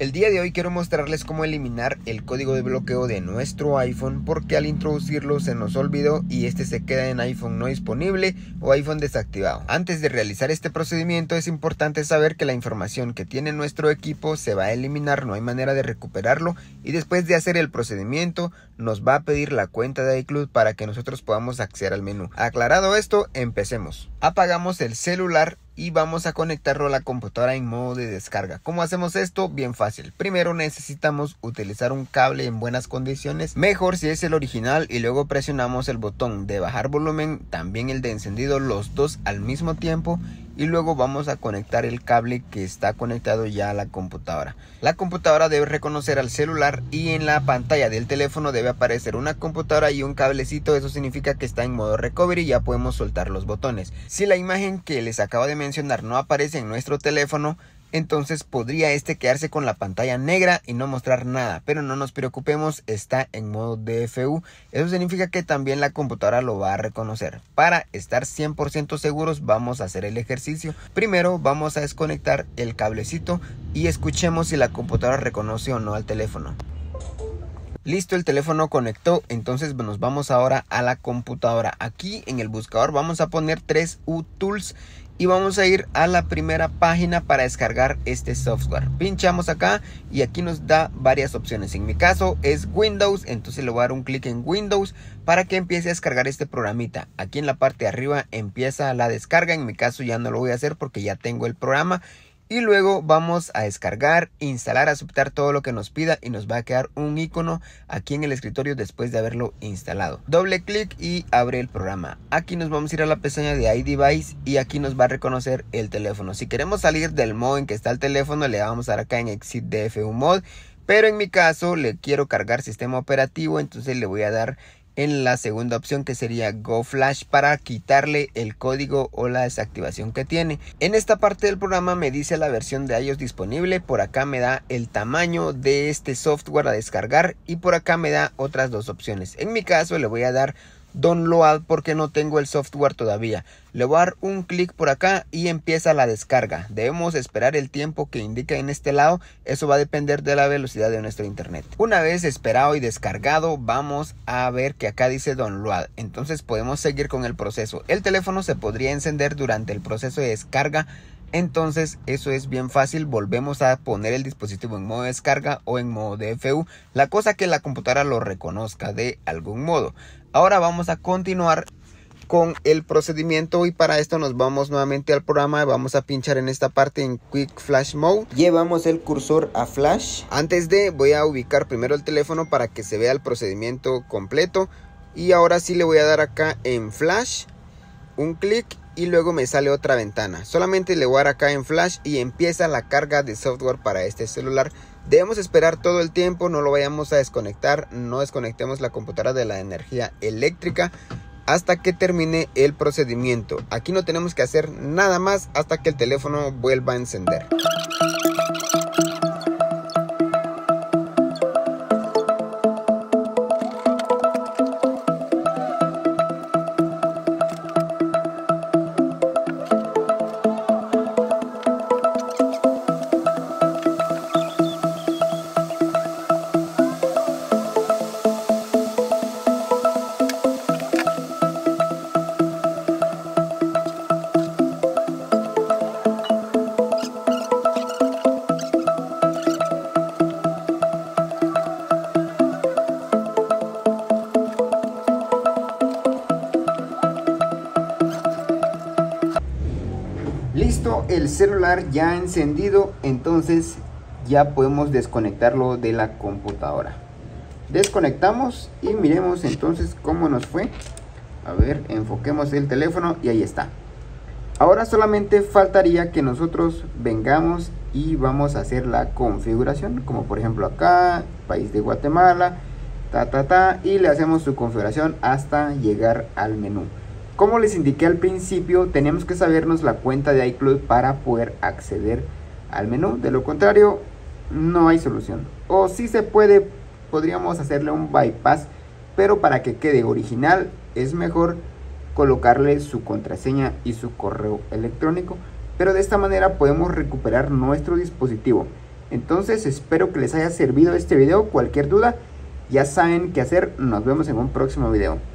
El día de hoy quiero mostrarles cómo eliminar el código de bloqueo de nuestro iPhone porque al introducirlo se nos olvidó y este se queda en iPhone no disponible o iPhone desactivado. Antes de realizar este procedimiento es importante saber que la información que tiene nuestro equipo se va a eliminar, no hay manera de recuperarlo y después de hacer el procedimiento nos va a pedir la cuenta de iCloud para que nosotros podamos acceder al menú. Aclarado esto, empecemos. Apagamos el celular y vamos a conectarlo a la computadora en modo de descarga. ¿Cómo hacemos esto? Bien fácil. Primero necesitamos utilizar un cable en buenas condiciones, mejor si es el original y luego presionamos el botón de bajar volumen, también el de encendido los dos al mismo tiempo y luego vamos a conectar el cable que está conectado ya a la computadora. La computadora debe reconocer al celular y en la pantalla del teléfono debe aparecer una computadora y un cablecito, eso significa que está en modo recovery y ya podemos soltar los botones. Si la imagen que les acabo de mencionar no aparece en nuestro teléfono, entonces podría este quedarse con la pantalla negra y no mostrar nada. Pero no nos preocupemos, está en modo DFU. Eso significa que también la computadora lo va a reconocer. Para estar 100% seguros vamos a hacer el ejercicio. Primero vamos a desconectar el cablecito y escuchemos si la computadora reconoce o no al teléfono. Listo, el teléfono conectó, entonces nos vamos ahora a la computadora. Aquí en el buscador vamos a poner 3U Tools y vamos a ir a la primera página para descargar este software. Pinchamos acá y aquí nos da varias opciones. En mi caso es Windows, entonces le voy a dar un clic en Windows para que empiece a descargar este programita. Aquí en la parte de arriba empieza la descarga, en mi caso ya no lo voy a hacer porque ya tengo el programa y luego vamos a descargar, instalar, aceptar todo lo que nos pida y nos va a quedar un icono aquí en el escritorio después de haberlo instalado. Doble clic y abre el programa. Aquí nos vamos a ir a la pestaña de iDevice y aquí nos va a reconocer el teléfono. Si queremos salir del modo en que está el teléfono le vamos a dar acá en Exit DFU Mod. Pero en mi caso le quiero cargar sistema operativo, entonces le voy a dar en la segunda opción que sería Go Flash para quitarle el código o la desactivación que tiene. En esta parte del programa me dice la versión de iOS disponible, por acá me da el tamaño de este software a descargar y por acá me da otras dos opciones. En mi caso le voy a dar download porque no tengo el software todavía. Le voy a dar un clic por acá y empieza la descarga. Debemos esperar el tiempo que indica en este lado. Eso va a depender de la velocidad de nuestro internet. Una vez esperado y descargado, vamos a ver que acá dice download. Entonces podemos seguir con el proceso. El teléfono se podría encender durante el proceso de descarga. Entonces eso es bien fácil, volvemos a poner el dispositivo en modo descarga o en modo DFU, la cosa que la computadora lo reconozca de algún modo. Ahora vamos a continuar con el procedimiento y para esto nos vamos nuevamente al programa vamos a pinchar en esta parte en quick flash mode llevamos el cursor a flash antes de voy a ubicar primero el teléfono para que se vea el procedimiento completo y ahora sí le voy a dar acá en flash un clic y luego me sale otra ventana solamente le voy a dar acá en flash y empieza la carga de software para este celular Debemos esperar todo el tiempo, no lo vayamos a desconectar, no desconectemos la computadora de la energía eléctrica hasta que termine el procedimiento. Aquí no tenemos que hacer nada más hasta que el teléfono vuelva a encender. Listo, el celular ya encendido, entonces ya podemos desconectarlo de la computadora. Desconectamos y miremos entonces cómo nos fue. A ver, enfoquemos el teléfono y ahí está. Ahora solamente faltaría que nosotros vengamos y vamos a hacer la configuración, como por ejemplo acá, país de Guatemala, ta ta, y le hacemos su configuración hasta llegar al menú. Como les indiqué al principio, tenemos que sabernos la cuenta de iCloud para poder acceder al menú. De lo contrario, no hay solución. O si se puede, podríamos hacerle un bypass, pero para que quede original es mejor colocarle su contraseña y su correo electrónico. Pero de esta manera podemos recuperar nuestro dispositivo. Entonces espero que les haya servido este video. Cualquier duda, ya saben qué hacer. Nos vemos en un próximo video.